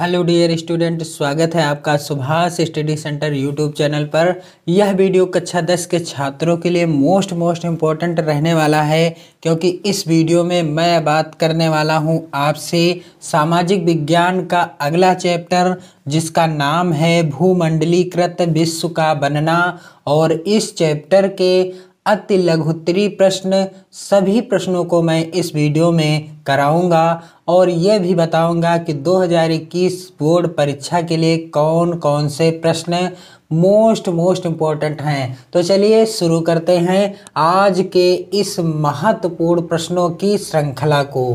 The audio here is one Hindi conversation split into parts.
हेलो डियर स्टूडेंट स्वागत है आपका Subhash study centre YouTube channel पर यह वीडियो कक्षा 10 के छात्रों के लिए मोस्ट मोस्ट इम्पॉर्टेंट रहने वाला है क्योंकि इस वीडियो में मैं बात करने वाला हूं आपसे सामाजिक विज्ञान का अगला चैप्टर जिसका नाम है भूमंडलीकृत विश्व का बनना और इस चैप्टर के अति लघुत्तरी प्रश्न सभी प्रश्नों को मैं इस वीडियो में कराऊंगा और यह भी बताऊंगा कि 2021 बोर्ड परीक्षा के लिए कौन कौन से प्रश्न मोस्ट मोस्ट इम्पॉर्टेंट हैं तो चलिए शुरू करते हैं आज के इस महत्वपूर्ण प्रश्नों की श्रृंखला को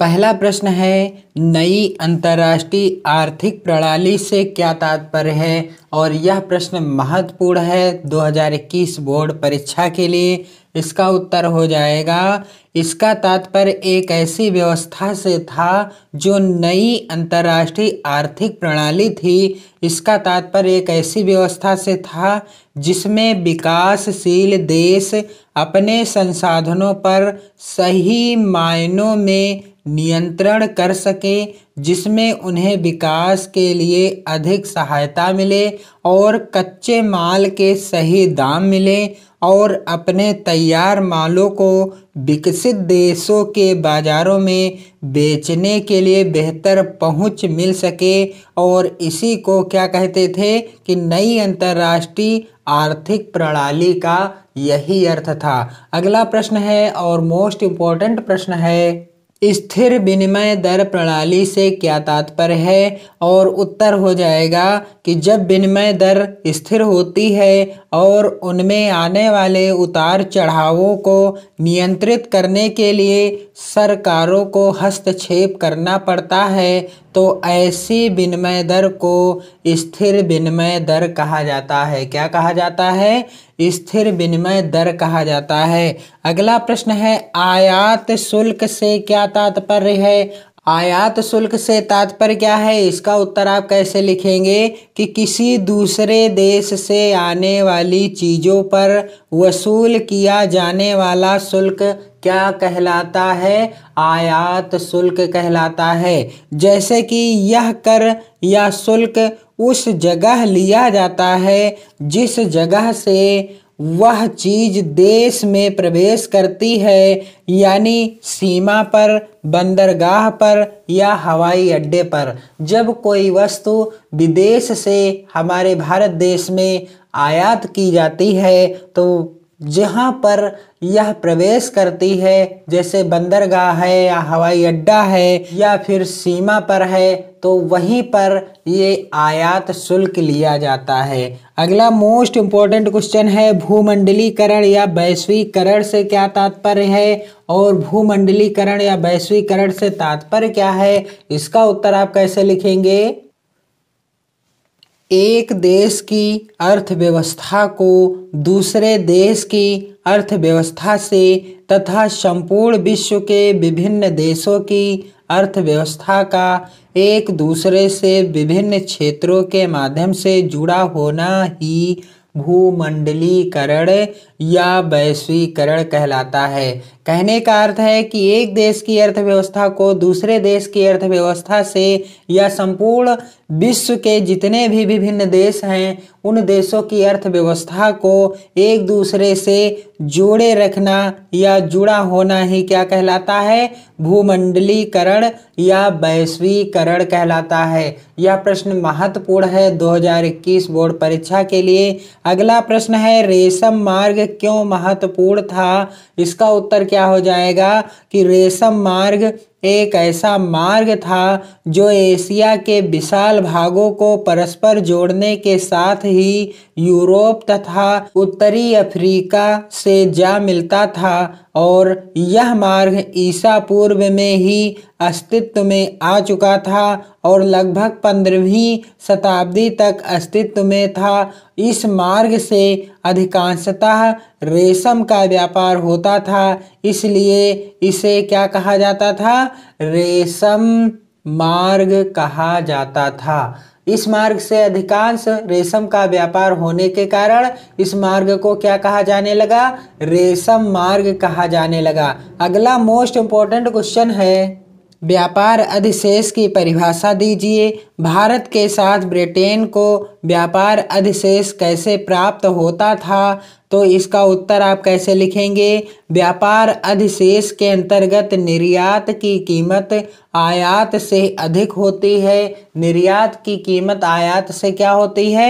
पहला प्रश्न है नई अंतर्राष्ट्रीय आर्थिक प्रणाली से क्या तात्पर्य है और यह प्रश्न महत्वपूर्ण है 2021 बोर्ड परीक्षा के लिए इसका उत्तर हो जाएगा इसका तात्पर्य एक ऐसी व्यवस्था से था जो नई अंतर्राष्ट्रीय आर्थिक प्रणाली थी इसका तात्पर्य एक ऐसी व्यवस्था से था जिसमें विकासशील देश अपने संसाधनों पर सही मायनों में नियंत्रण कर सके सके जिसमें उन्हें विकास के लिए अधिक सहायता मिले और कच्चे माल के सही दाम मिले और अपने तैयार मालों को विकसित देशों के बाज़ारों में बेचने के लिए बेहतर पहुंच मिल सके और इसी को क्या कहते थे कि नई अंतर्राष्ट्रीय आर्थिक प्रणाली का यही अर्थ था अगला प्रश्न है और मोस्ट इम्पॉर्टेंट प्रश्न है स्थिर विनिमय दर प्रणाली से क्या तात्पर्य है और उत्तर हो जाएगा कि जब विनिमय दर स्थिर होती है और उनमें आने वाले उतार चढ़ावों को नियंत्रित करने के लिए सरकारों को हस्तक्षेप करना पड़ता है तो ऐसी विनिमय दर को स्थिर विनिमय दर कहा जाता है क्या कहा जाता है स्थिर विनिमय दर कहा जाता है अगला प्रश्न है आयात शुल्क से क्या तात्पर्य है आयात शुल्क से तात्पर्य क्या है इसका उत्तर आप कैसे लिखेंगे कि किसी दूसरे देश से आने वाली चीज़ों पर वसूल किया जाने वाला शुल्क क्या कहलाता है आयात शुल्क कहलाता है जैसे कि यह कर या शुल्क उस जगह लिया जाता है जिस जगह से वह चीज देश में प्रवेश करती है यानी सीमा पर बंदरगाह पर या हवाई अड्डे पर जब कोई वस्तु विदेश से हमारे भारत देश में आयात की जाती है तो जहाँ पर यह प्रवेश करती है जैसे बंदरगाह है या हवाई अड्डा है या फिर सीमा पर है तो वहीं पर ये आयात शुल्क लिया जाता है अगला मोस्ट इम्पोर्टेंट क्वेश्चन है भूमंडलीकरण या वैश्वीकरण से क्या तात्पर्य है और भूमंडलीकरण या वैश्वीकरण से तात्पर्य क्या है इसका उत्तर आप कैसे लिखेंगे एक देश की अर्थव्यवस्था को दूसरे देश की अर्थव्यवस्था से तथा संपूर्ण विश्व के विभिन्न देशों की अर्थव्यवस्था का एक दूसरे से विभिन्न क्षेत्रों के माध्यम से जुड़ा होना ही भूमंडलीकरण या वैश्वीकरण कहलाता है कहने का अर्थ है कि एक देश की अर्थव्यवस्था को दूसरे देश की अर्थव्यवस्था से या संपूर्ण विश्व के जितने भी विभिन्न देश हैं उन देशों की अर्थव्यवस्था को एक दूसरे से जोड़े रखना या जुड़ा होना ही क्या कहलाता है भूमंडलीकरण या वैश्वीकरण कहलाता है यह प्रश्न महत्वपूर्ण है 2021 बोर्ड परीक्षा के लिए अगला प्रश्न है रेशम मार्ग क्यों महत्वपूर्ण था इसका उत्तर क्या हो जाएगा कि रेशम मार्ग एक ऐसा मार्ग था जो एशिया के विशाल भागों को परस्पर जोड़ने के साथ ही यूरोप तथा उत्तरी अफ्रीका से जा मिलता था और यह मार्ग ईसा पूर्व में ही अस्तित्व में आ चुका था और लगभग पंद्रहवीं शताब्दी तक अस्तित्व में था इस मार्ग से अधिकांशतः रेशम का व्यापार होता था इसलिए इसे क्या कहा जाता था रेशम मार्ग कहा जाता था इस मार्ग से अधिकांश रेशम का व्यापार होने के कारण इस मार्ग को क्या कहा जाने लगा रेशम मार्ग कहा जाने लगा अगला मोस्ट इम्पोर्टेंट क्वेश्चन है व्यापार अधिशेष की परिभाषा दीजिए भारत के साथ ब्रिटेन को व्यापार अधिशेष कैसे प्राप्त होता था तो इसका उत्तर आप कैसे लिखेंगे व्यापार अधिशेष के अंतर्गत निर्यात की कीमत आयात से अधिक होती है निर्यात की कीमत आयात से क्या होती है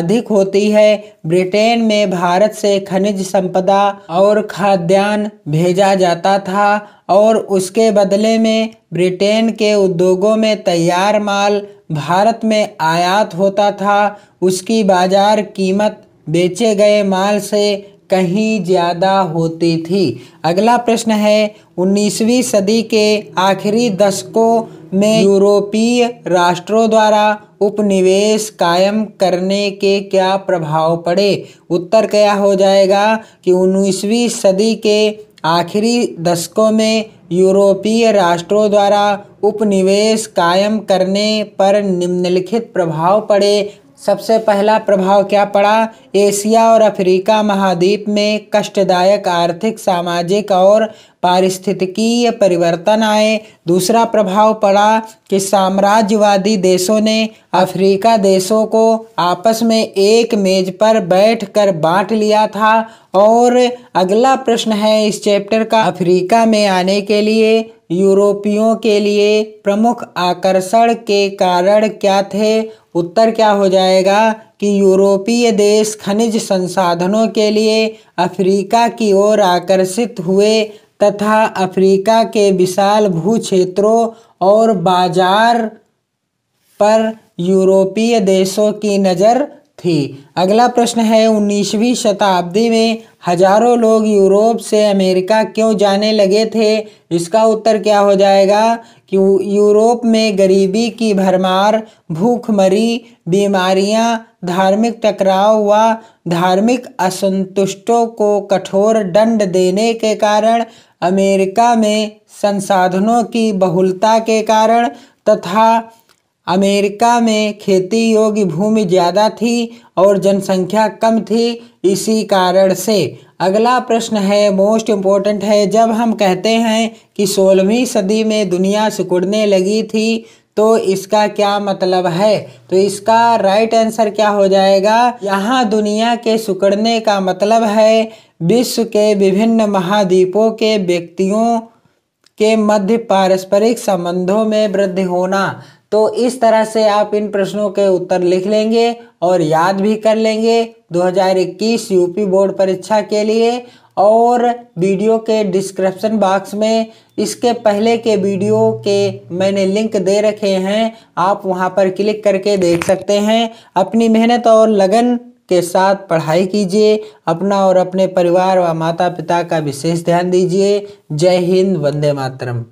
अधिक होती है ब्रिटेन में भारत से खनिज संपदा और खाद्यान्न भेजा जाता था और उसके बदले में ब्रिटेन के उद्योगों में तैयार माल भारत में आयात होता था उसकी बाजार कीमत बेचे गए माल से कहीं ज़्यादा होती थी अगला प्रश्न है 19वीं सदी के आखिरी दशकों में यूरोपीय राष्ट्रों द्वारा उपनिवेश कायम करने के क्या प्रभाव पड़े उत्तर क्या हो जाएगा कि 19वीं सदी के आखिरी दशकों में यूरोपीय राष्ट्रों द्वारा उपनिवेश कायम करने पर निम्नलिखित प्रभाव पड़े सबसे पहला प्रभाव क्या पड़ा एशिया और अफ्रीका महाद्वीप में कष्टदायक आर्थिक सामाजिक और पारिस्थितिकीय परिवर्तन आए दूसरा प्रभाव पड़ा कि साम्राज्यवादी देशों ने अफ्रीका देशों को आपस में एक मेज पर बैठकर बांट लिया था और अगला प्रश्न है इस चैप्टर का अफ्रीका में आने के लिए यूरोपियों के लिए प्रमुख आकर्षण के कारण क्या थे उत्तर क्या हो जाएगा कि यूरोपीय देश खनिज संसाधनों के लिए अफ्रीका की ओर आकर्षित हुए तथा अफ्रीका के विशाल भूक्षेत्रों और बाजार पर यूरोपीय देशों की नज़र थी अगला प्रश्न है उन्नीसवीं शताब्दी में हजारों लोग यूरोप से अमेरिका क्यों जाने लगे थे इसका उत्तर क्या हो जाएगा कि यूरोप में गरीबी की भरमार भूखमरी बीमारियां धार्मिक टकराव व धार्मिक असंतुष्टों को कठोर दंड देने के कारण अमेरिका में संसाधनों की बहुलता के कारण तथा अमेरिका में खेती योग्य भूमि ज़्यादा थी और जनसंख्या कम थी इसी कारण से अगला प्रश्न है मोस्ट इम्पोर्टेंट है जब हम कहते हैं कि सोलहवीं सदी में दुनिया सिकुड़ने लगी थी तो इसका क्या मतलब है तो इसका राइट आंसर क्या हो जाएगा यहाँ दुनिया के सिकुड़ने का मतलब है विश्व के विभिन्न महाद्वीपों के व्यक्तियों के मध्य पारस्परिक संबंधों में वृद्धि होना तो इस तरह से आप इन प्रश्नों के उत्तर लिख लेंगे और याद भी कर लेंगे 2021 यूपी बोर्ड परीक्षा के लिए और वीडियो के डिस्क्रिप्शन बॉक्स में इसके पहले के वीडियो के मैंने लिंक दे रखे हैं आप वहां पर क्लिक करके देख सकते हैं अपनी मेहनत और लगन के साथ पढ़ाई कीजिए अपना और अपने परिवार व माता पिता का विशेष ध्यान दीजिए जय हिंद वंदे मातरम